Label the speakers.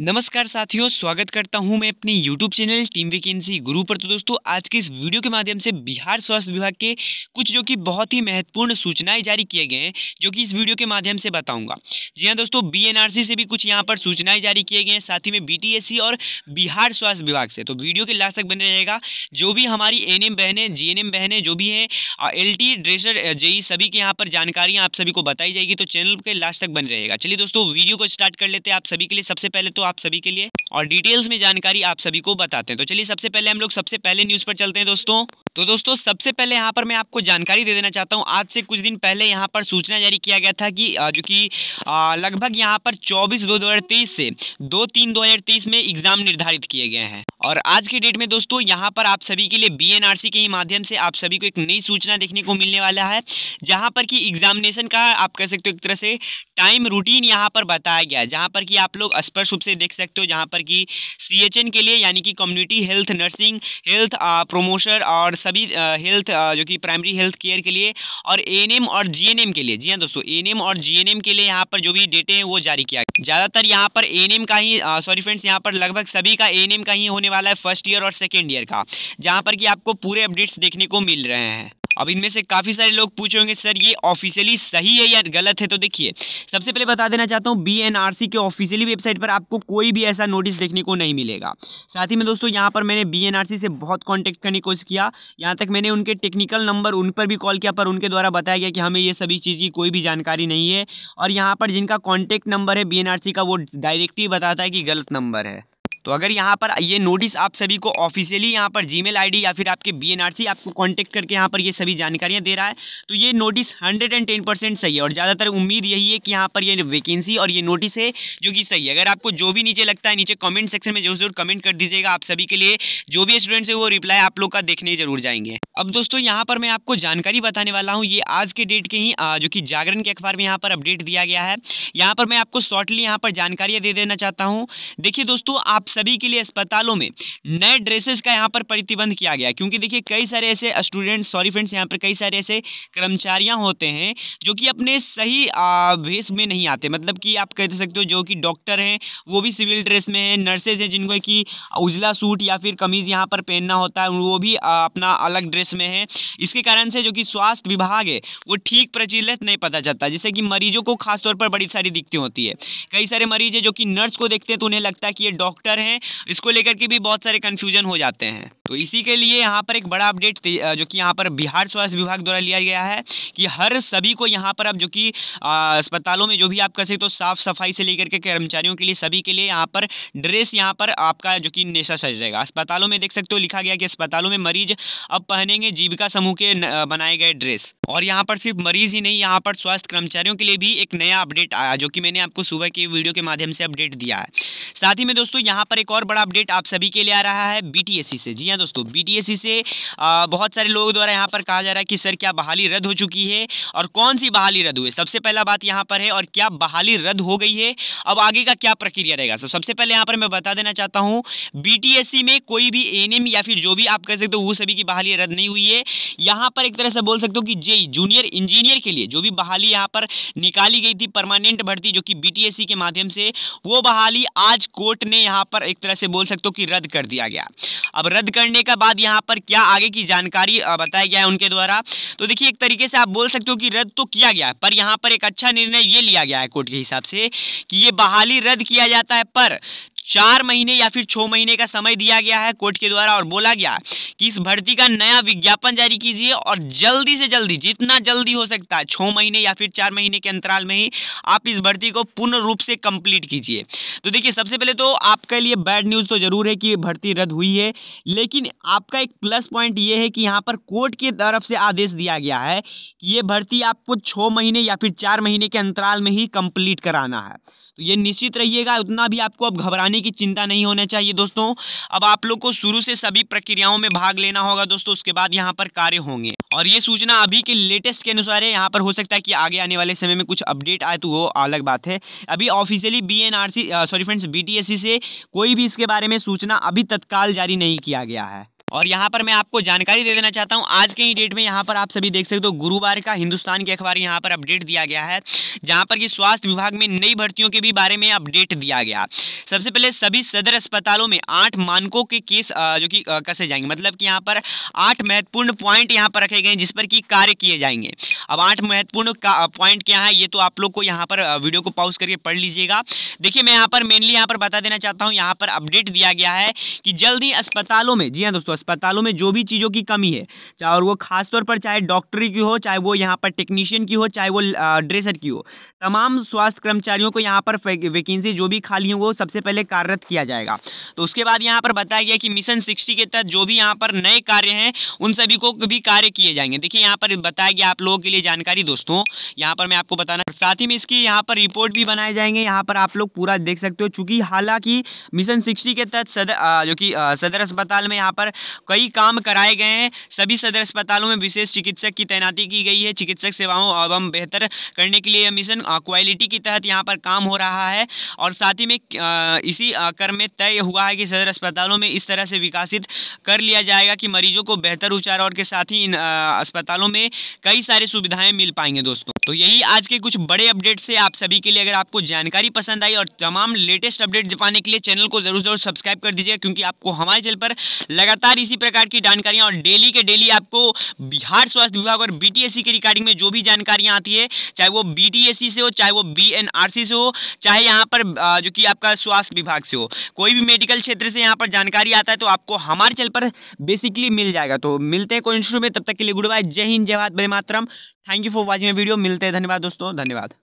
Speaker 1: नमस्कार साथियों स्वागत करता हूं मैं अपने यूट्यूब चैनल टीम वैकेंसी गुरु पर तो दोस्तों आज के इस वीडियो के माध्यम से बिहार स्वास्थ्य विभाग के कुछ जो कि बहुत ही महत्वपूर्ण सूचनाएं जारी किए गए हैं जो कि इस वीडियो के माध्यम से बताऊंगा जी हां दोस्तों बीएनआरसी से भी कुछ यहां पर सूचनाएं जारी किए गए हैं साथ ही में बी और बिहार स्वास्थ्य विभाग से तो वीडियो के लास्ट तक बने रहेगा जो भी हमारी एन बहने जी एन जो भी हैं एल टी ड्रेसर जेई सभी के यहाँ पर जानकारियाँ आप सभी को बताई जाएगी तो चैनल के लास्ट तक बने रहेगा चलिए दोस्तों वीडियो को स्टार्ट कर लेते हैं आप सभी के लिए सबसे पहले तो आप सभी के लिए और डिटेल्स में जानकारी आप सभी को बताते हैं तो चलिए सबसे पहले हम लोग सबसे पहले न्यूज़ पर चलते हैं दोस्तों तो दोस्तों सबसे पहले यहाँ पर मैं आपको जानकारी दे देना चाहता हूँ आज से कुछ दिन पहले यहाँ पर सूचना जारी किया गया था कि जो कि लगभग यहाँ पर 24 दो तेईस से दो तीन तेईस में एग्जाम निर्धारित किए गए हैं और आज के डेट में दोस्तों यहाँ पर आप सभी के लिए बीएनआरसी के ही माध्यम से आप सभी को एक नई सूचना देखने को मिलने वाला है जहाँ पर कि एग्जामिनेशन का आप कह सकते हो एक तरह से टाइम रूटीन यहाँ पर बताया गया है जहाँ पर कि आप लोग स्पष्ट रूप से देख सकते हो जहाँ पर कि सी के लिए यानी कि community health nursing health promotion और सभी हेल्थ जो कि प्राइमरी हेल्थ केयर के लिए और ए और जी के लिए जी हाँ दोस्तों ए और जी के लिए यहाँ पर जो भी डेटे हैं वो जारी किया ज़्यादातर यहाँ पर ए का ही सॉरी फ्रेंड्स यहाँ पर लगभग सभी का ए का ही होने वाला है फर्स्ट ईयर और सेकेंड ईयर का जहाँ पर कि आपको पूरे अपडेट्स देखने को मिल रहे हैं अब इनमें से काफ़ी सारे लोग पूछ होंगे सर ये ऑफिशियली सही है या गलत है तो देखिए सबसे पहले बता देना चाहता हूँ बी के ऑफिशियली वेबसाइट पर आपको कोई भी ऐसा नोटिस देखने को नहीं मिलेगा साथ ही में दोस्तों यहाँ पर मैंने बी से बहुत कॉन्टैक्ट करने की कोशिश किया यहाँ तक मैंने उनके टेक्निकल नंबर उन पर भी कॉल किया पर उनके द्वारा बताया गया कि हमें ये सभी चीज़ की कोई भी जानकारी नहीं है और यहाँ पर जिनका कॉन्टैक्ट नंबर है बी का वो डायरेक्टली बताता है कि गलत नंबर है तो अगर यहाँ पर ये नोटिस आप सभी को ऑफिशियली यहाँ पर जीमेल आईडी या फिर आपके बीएनआरसी आपको कांटेक्ट करके यहाँ पर ये सभी जानकारियाँ दे रहा है तो ये नोटिस 110 परसेंट सही है और ज़्यादातर उम्मीद यही है कि यहाँ पर ये वैकेंसी और ये नोटिस है जो कि सही है अगर आपको जो भी नीचे लगता है नीचे कमेंट सेक्शन में जरूर जरूर कमेंट कर दीजिएगा आप सभी के लिए जो भी स्टूडेंट्स है वो रिप्लाई आप लोग का देखने जरूर जाएंगे अब दोस्तों यहाँ पर मैं आपको जानकारी बताने वाला हूँ ये आज के डेट के ही जो कि जागरण के अखबार में यहाँ पर अपडेट दिया गया है यहाँ पर मैं आपको शॉर्टली यहाँ पर जानकारियाँ दे देना चाहता हूँ देखिए दोस्तों आप सभी के लिए अस्पतालों में नए ड्रेसेस का यहाँ पर प्रतिबंध किया गया क्योंकि देखिए कई सारे ऐसे स्टूडेंट सॉरी फ्रेंड्स यहाँ पर कई सारे ऐसे कर्मचारियाँ होते हैं जो कि अपने सही भेष में नहीं आते मतलब कि आप कह सकते हो जो कि डॉक्टर हैं वो भी सिविल ड्रेस में हैं नर्सेज हैं जिनको कि उजला सूट या फिर कमीज़ यहाँ पर पहनना होता है वो भी अपना अलग ड्रेस देश में है इसके कारण से जो कि स्वास्थ्य विभाग है वो ठीक प्रचलित नहीं पता चलता जैसे कि मरीजों को खासतौर पर बड़ी सारी दिक्कतें होती है कई सारे मरीज है जो कि नर्स को देखते हैं तो उन्हें लगता है कि ये डॉक्टर हैं इसको लेकर के भी बहुत सारे कन्फ्यूजन हो जाते हैं तो इसी के लिए यहाँ पर एक बड़ा अपडेट जो कि यहाँ पर बिहार स्वास्थ्य विभाग द्वारा लिया गया है कि हर सभी को यहाँ पर अब जो कि अस्पतालों में जो भी आप कह सकते हो तो साफ सफाई से लेकर के कर्मचारियों के लिए सभी के लिए यहाँ पर ड्रेस यहाँ पर आपका जो कि नेशा सज रहेगा अस्पतालों में देख सकते हो लिखा गया कि अस्पतालों में मरीज अब पहने पहनेंगे जीविका समूह के बनाए गए ड्रेस और यहाँ पर सिर्फ मरीज ही नहीं यहाँ पर स्वास्थ्य कर्मचारियों के लिए भी एक नया अपडेट आया जो कि मैंने आपको सुबह के वीडियो के माध्यम से अपडेट दिया है साथ ही में दोस्तों यहाँ पर एक और बड़ा अपडेट आप सभी के लिए आ रहा है बी से जी हाँ दोस्तों बी से बहुत सारे लोगों द्वारा यहाँ पर कहा जा रहा है कि सर क्या बहाली रद्द हो चुकी है और कौन सी बहाली रद्द हुई सबसे पहला बात यहाँ पर है और क्या बहाली रद्द हो गई है अब आगे का क्या प्रक्रिया रहेगा सर सबसे पहले यहाँ पर मैं बता देना चाहता हूँ बी में कोई भी एन या फिर जो भी आप कह सकते हो वो सभी की बहाली रद्द नहीं हुई है यहाँ पर एक तरह से बोल सकते हो कि जेई जूनियर इंजीनियर के लिए जो भी बहाली यहाँ पर निकाली गई थी परमानेंट भर्ती जो कि बी e के माध्यम से वो बहाली आज कोर्ट ने यहाँ पर एक तरह से बोल सकते हो कि रद्द कर दिया गया अब रद्द करने के बाद यहाँ पर क्या आगे की जानकारी बताया गया है उनके द्वारा तो देखिए एक तरीके से आप बोल सकते हो कि रद्द तो किया गया पर यहाँ पर एक अच्छा निर्णय ये लिया गया है कोर्ट के हिसाब से कि ये बहाली रद्द किया जाता है पर चार महीने या फिर छह महीने का समय दिया गया है कोर्ट के द्वारा और बोला गया कि इस भर्ती का नया विज्ञापन जारी कीजिए और जल्दी से जल्दी जितना जल्दी हो सकता है छह महीने या फिर चार महीने के अंतराल में ही आप इस भर्ती को पूर्ण रूप से कंप्लीट कीजिए तो देखिए सबसे पहले तो आपके लिए बैड न्यूज़ तो ज़रूर है कि भर्ती रद्द हुई है लेकिन आपका एक प्लस पॉइंट ये है कि यहाँ पर कोर्ट की तरफ से आदेश दिया गया है कि ये भर्ती आपको छः महीने या फिर चार महीने के अंतराल में ही कंप्लीट कराना है तो ये निश्चित रहिएगा उतना भी आपको अब घबराने की चिंता नहीं होना चाहिए दोस्तों अब आप लोग को शुरू से सभी प्रक्रियाओं में भाग लेना होगा दोस्तों उसके बाद यहाँ पर कार्य होंगे और ये सूचना अभी के लेटेस्ट के अनुसार है यहाँ पर हो सकता है कि आगे आने वाले समय में कुछ अपडेट आए तो वो अलग बात है अभी officially B sorry friends B से कोई भी इसके बारे में सूचना अभी तत्काल जारी नहीं किया गया है और यहाँ पर मैं आपको जानकारी दे देना चाहता हूँ आज के ही डेट में यहाँ पर आप सभी देख सकते हो गुरुवार का हिंदुस्तान के अखबार यहाँ पर अपडेट दिया गया है जहाँ पर कि स्वास्थ्य विभाग में नई भर्तियों के भी बारे में अपडेट दिया गया सबसे पहले सभी सदर अस्पतालों में आठ मानकों के केस जो कि कसे जाएंगे मतलब कि यहाँ पर आठ महत्वपूर्ण पॉइंट यहाँ पर रखे गए जिस पर कि कार्य किए जाएंगे अब आठ महत्वपूर्ण पॉइंट क्या है ये तो आप लोग को यहाँ पर वीडियो को पॉज करके पढ़ लीजिएगा देखिए मैं यहाँ पर मेनली यहाँ पर बता देना चाहता हूँ यहाँ पर अपडेट दिया गया है कि जल्द ही अस्पतालों में जी हाँ दोस्तों अस्पतालों में जो भी चीज़ों की कमी है चाहे और वो खासतौर पर चाहे डॉक्टरी की हो चाहे वो यहाँ पर टेक्नीशियन की हो चाहे वो ड्रेसर की हो तमाम स्वास्थ्य कर्मचारियों को यहाँ पर वैकेंसी जो भी खाली है वो सबसे पहले कार्यरत किया जाएगा तो उसके बाद यहाँ पर बताया गया कि मिशन सिक्सटी के तहत जो भी यहाँ पर नए कार्य हैं उन सभी को भी कार्य किए जाएंगे देखिए यहाँ पर बताया गया आप लोगों के लिए जानकारी दोस्तों यहाँ पर मैं आपको बताना साथ ही में इसकी यहाँ पर रिपोर्ट भी बनाए जाएंगे यहाँ पर आप लोग पूरा देख सकते हो चूंकि हालांकि मिशन सिक्सटी के तहत सदर जो कि सदर अस्पताल में यहाँ पर कई काम कराए गए हैं सभी सदर अस्पतालों में विशेष चिकित्सक की तैनाती की गई है चिकित्सक सेवाओं एवं बेहतर करने के लिए मिशन क्वालिटी के तहत यहाँ पर काम हो रहा है और साथ ही में इसी कर में तय हुआ है कि सदर अस्पतालों में इस तरह से विकासित कर लिया जाएगा कि मरीजों को बेहतर उपचार और के साथ ही इन अस्पतालों में कई सारी सुविधाएँ मिल पाएंगे दोस्तों तो यही आज के कुछ बड़े अपडेट से आप सभी के लिए अगर आपको जानकारी पसंद आई और तमाम लेटेस्ट अपडेट पाने के लिए चैनल को जरूर जरूर सब्सक्राइब कर दीजिएगा क्योंकि आपको हमारे चैनल पर लगातार इसी प्रकार की जानकारियां और डेली के डेली आपको बिहार स्वास्थ्य विभाग और बीटीएससी के रिकॉर्डिंग में जो भी जानकारियाँ आती है चाहे वो बी से हो चाहे वो बी से हो चाहे यहाँ पर जो कि आपका स्वास्थ्य विभाग से हो कोई भी मेडिकल क्षेत्र से यहाँ पर जानकारी आता है तो आपको हमारे चैनल पर बेसिकली मिल जाएगा तो मिलते हैं कोई इंस्टू में तब तक के लिए गुड बाय जय हिंद जय भारत बेमातरम मातरम thank you for watching video मिलते हैं धन्यवाद दोस्तों धन्यवाद